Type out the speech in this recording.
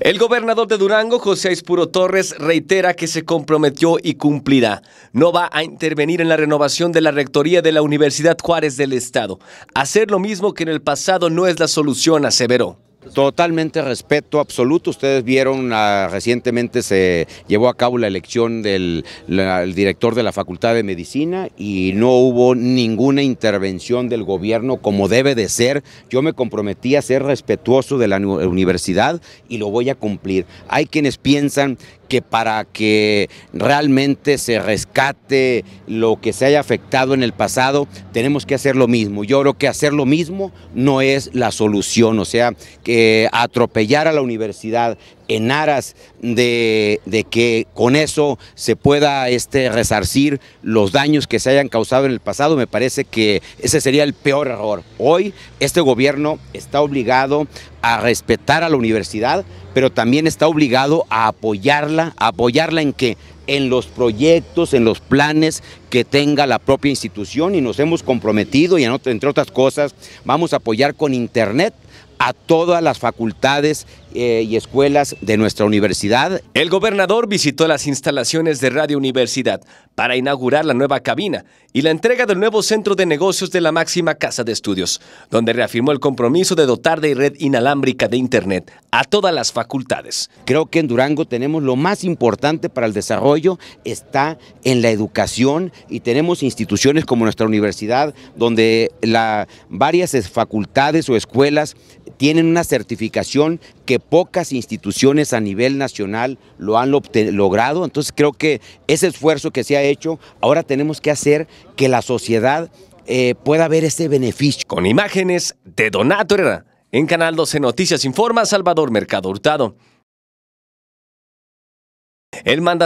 El gobernador de Durango, José Aispuro Torres, reitera que se comprometió y cumplirá. No va a intervenir en la renovación de la rectoría de la Universidad Juárez del Estado. Hacer lo mismo que en el pasado no es la solución, aseveró. Totalmente respeto absoluto. Ustedes vieron, ah, recientemente se llevó a cabo la elección del director de la Facultad de Medicina y no hubo ninguna intervención del gobierno como debe de ser. Yo me comprometí a ser respetuoso de la universidad y lo voy a cumplir. Hay quienes piensan que para que realmente se rescate lo que se haya afectado en el pasado, tenemos que hacer lo mismo. Yo creo que hacer lo mismo no es la solución, o sea, que atropellar a la universidad, en aras de, que con eso se pueda este, resarcir los daños que se hayan causado en el pasado, me parece que ese sería el peor error. Hoy este gobierno está obligado a respetar a la universidad, pero también está obligado a apoyarla, apoyarla en que en los proyectos, en los planes que tenga la propia institución y nos hemos comprometido y entre otras cosas vamos a apoyar con internet a todas las facultades eh, y escuelas de nuestra universidad. El gobernador visitó las instalaciones de Radio Universidad para inaugurar la nueva cabina y la entrega del nuevo centro de negocios de la máxima casa de estudios, donde reafirmó el compromiso de dotar de red inalámbrica de Internet a todas las facultades. Creo que en Durango tenemos lo más importante para el desarrollo, está en la educación y tenemos instituciones como nuestra universidad, donde la, varias facultades o escuelas tienen una certificación que pocas instituciones a nivel nacional lo han logrado, entonces creo que ese esfuerzo que se ha hecho, ahora tenemos que hacer que la sociedad eh, pueda ver ese beneficio. Con imágenes de Donato Herrera, en Canal 12 Noticias Informa Salvador Mercado Hurtado. El mandato